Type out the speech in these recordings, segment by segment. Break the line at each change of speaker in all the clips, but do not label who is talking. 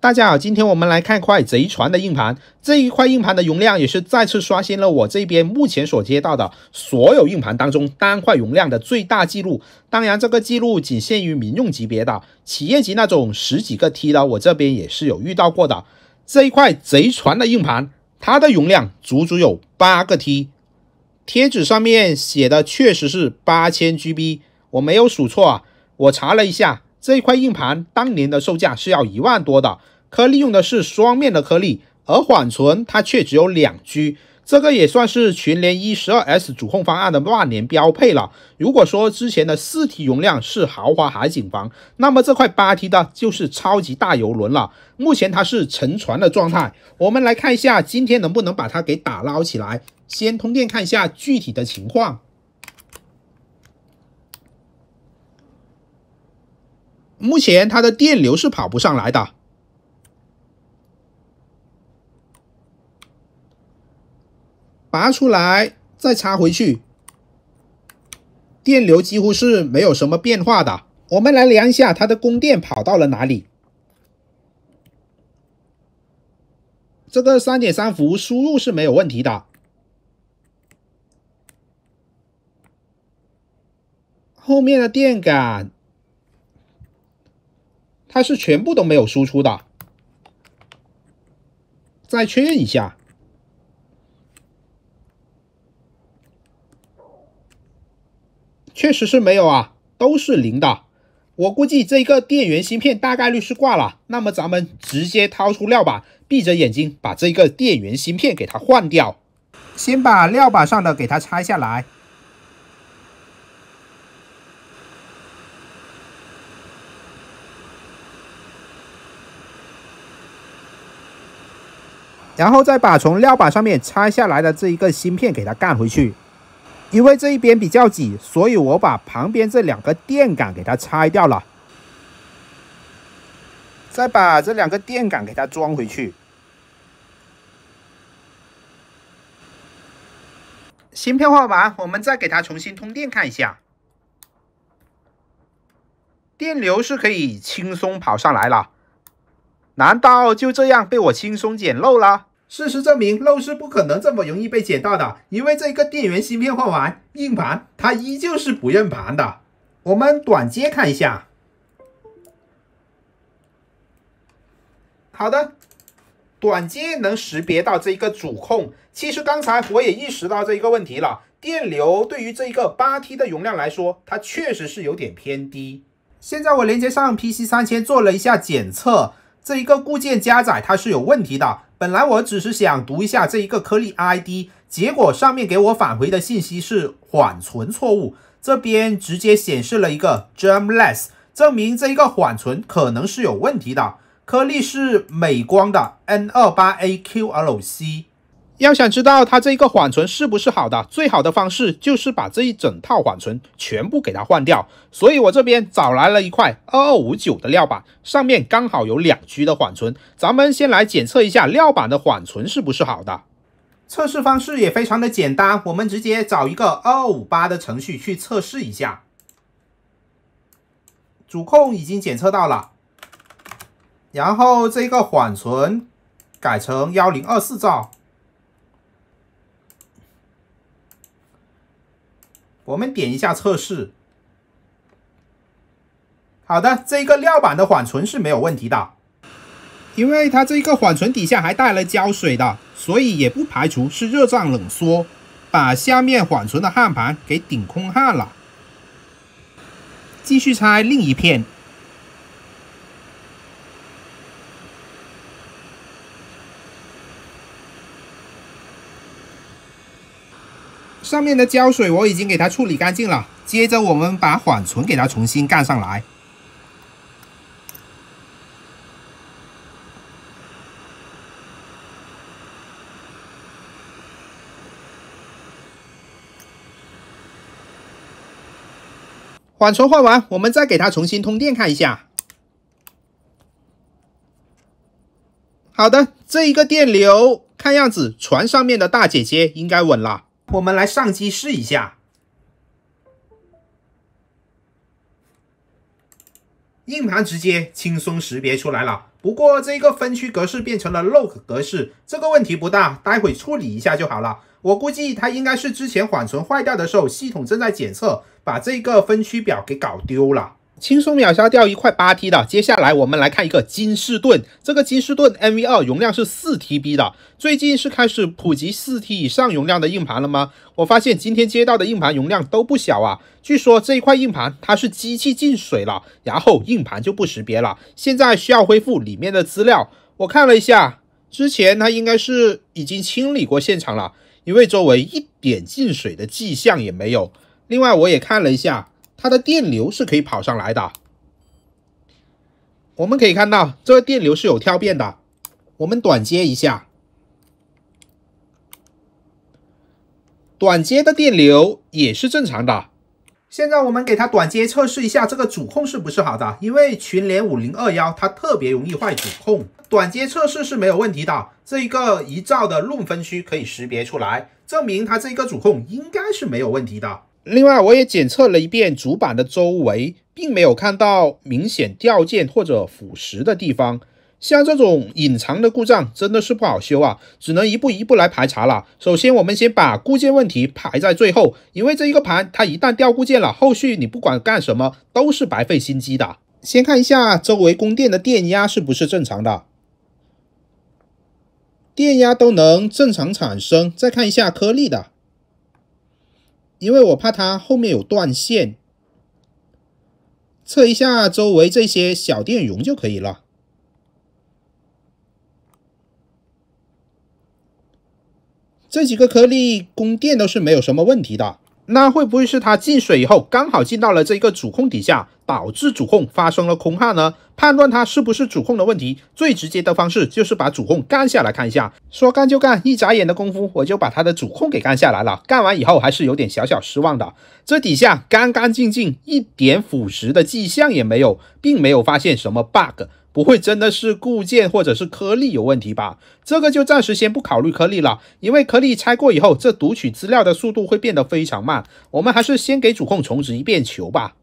大家好，今天我们来看块贼船的硬盘。这一块硬盘的容量也是再次刷新了我这边目前所接到的所有硬盘当中单块容量的最大记录。当然，这个记录仅限于民用级别的，企业级那种十几个 T 的，我这边也是有遇到过的。这一块贼船的硬盘，它的容量足足有八个 T，贴纸上面写的确实是八千 GB，我没有数错啊。我查了一下。这一块硬盘当年的售价是要一万多的，颗粒用的是双面的颗粒，而缓存它却只有两 G，这个也算是全联 E 十二 S 主控方案的万年标配了。如果说之前的四 T 容量是豪华海景房，那么这块八 T 的就是超级大游轮了。目前它是沉船的状态，我们来看一下今天能不能把它给打捞起来。先通电看一下具体的情况。目前它的电流是跑不上来的，拔出来再插回去，电流几乎是没有什么变化的。我们来量一下它的供电跑到了哪里，这个三点三伏输入是没有问题的，后面的电感。它是全部都没有输出的，再确认一下，确实是没有啊，都是零的。我估计这个电源芯片大概率是挂了，那么咱们直接掏出料板，闭着眼睛把这个电源芯片给它换掉，先把料板上的给它拆下来。然后再把从料板上面拆下来的这一个芯片给它干回去，因为这一边比较挤，所以我把旁边这两个电感给它拆掉了，再把这两个电感给它装回去。芯片画完，我们再给它重新通电看一下，电流是可以轻松跑上来了，难道就这样被我轻松捡漏了？事实证明，漏是不可能这么容易被捡到的，因为这个电源芯片换完，硬盘它依旧是不认盘的。我们短接看一下，好的，短接能识别到这一个主控。其实刚才我也意识到这一个问题了，电流对于这一个八 T 的容量来说，它确实是有点偏低。现在我连接上 PC 三千做了一下检测，这一个固件加载它是有问题的。本来我只是想读一下这一个颗粒 ID，结果上面给我返回的信息是缓存错误，这边直接显示了一个 Gemless，证明这一个缓存可能是有问题的。颗粒是美光的 N 二八 AQLC。要想知道它这个缓存是不是好的，最好的方式就是把这一整套缓存全部给它换掉。所以我这边找来了一块二二五九的料板，上面刚好有两 G 的缓存。咱们先来检测一下料板的缓存是不是好的。测试方式也非常的简单，我们直接找一个二五八的程序去测试一下。主控已经检测到了，然后这个缓存改成幺零二四兆。我们点一下测试，好的，这一个料板的缓存是没有问题的，因为它这一个缓存底下还带了胶水的，所以也不排除是热胀冷缩把下面缓存的焊盘给顶空焊了。继续拆另一片。上面的胶水我已经给它处理干净了，接着我们把缓存给它重新干上来。缓存换完，我们再给它重新通电看一下。好的，这一个电流，看样子船上面的大姐姐应该稳了。我们来上机试一下，硬盘直接轻松识别出来了。不过这个分区格式变成了 log 格式，这个问题不大，待会处理一下就好了。我估计它应该是之前缓存坏掉的时候，系统正在检测，把这个分区表给搞丢了。轻松秒杀掉一块八 T 的。接下来我们来看一个金士顿，这个金士顿 M V 二容量是四 T B 的。最近是开始普及四 T 以上容量的硬盘了吗？我发现今天接到的硬盘容量都不小啊。据说这一块硬盘它是机器进水了，然后硬盘就不识别了，现在需要恢复里面的资料。我看了一下，之前它应该是已经清理过现场了，因为周围一点进水的迹象也没有。另外我也看了一下。它的电流是可以跑上来的，我们可以看到这个电流是有跳变的。我们短接一下，短接的电流也是正常的。现在我们给它短接测试一下这个主控是不是好的，因为群联五零二幺它特别容易坏主控，短接测试是没有问题的。这一个一兆的论分区可以识别出来，证明它这一个主控应该是没有问题的。另外，我也检测了一遍主板的周围，并没有看到明显掉件或者腐蚀的地方。像这种隐藏的故障，真的是不好修啊，只能一步一步来排查了。首先，我们先把固件问题排在最后，因为这一个盘它一旦掉固件了，后续你不管干什么都是白费心机的。先看一下周围供电的电压是不是正常的，电压都能正常产生，再看一下颗粒的。因为我怕它后面有断线，测一下周围这些小电容就可以了。这几个颗粒供电都是没有什么问题的。那会不会是它进水以后刚好进到了这个主控底下，导致主控发生了空焊呢？判断它是不是主控的问题，最直接的方式就是把主控干下来看一下。说干就干，一眨眼的功夫，我就把它的主控给干下来了。干完以后还是有点小小失望的，这底下干干净净，一点腐蚀的迹象也没有，并没有发现什么 bug。不会真的是固件或者是颗粒有问题吧？这个就暂时先不考虑颗粒了，因为颗粒拆过以后，这读取资料的速度会变得非常慢。我们还是先给主控重置一遍球吧。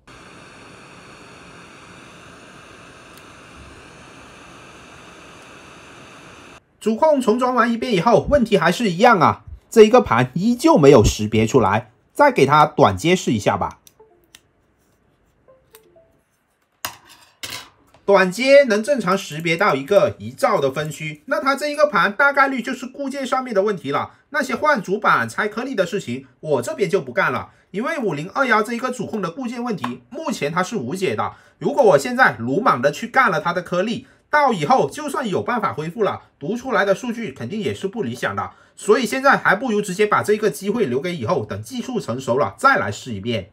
主控重装完一遍以后，问题还是一样啊，这一个盘依旧没有识别出来。再给它短接试一下吧。短接能正常识别到一个一兆的分区，那它这一个盘大概率就是固件上面的问题了。那些换主板、拆颗粒的事情，我这边就不干了，因为五零二幺这一个主控的固件问题，目前它是无解的。如果我现在鲁莽的去干了它的颗粒，到以后就算有办法恢复了，读出来的数据肯定也是不理想的。所以现在还不如直接把这个机会留给以后，等技术成熟了再来试一遍。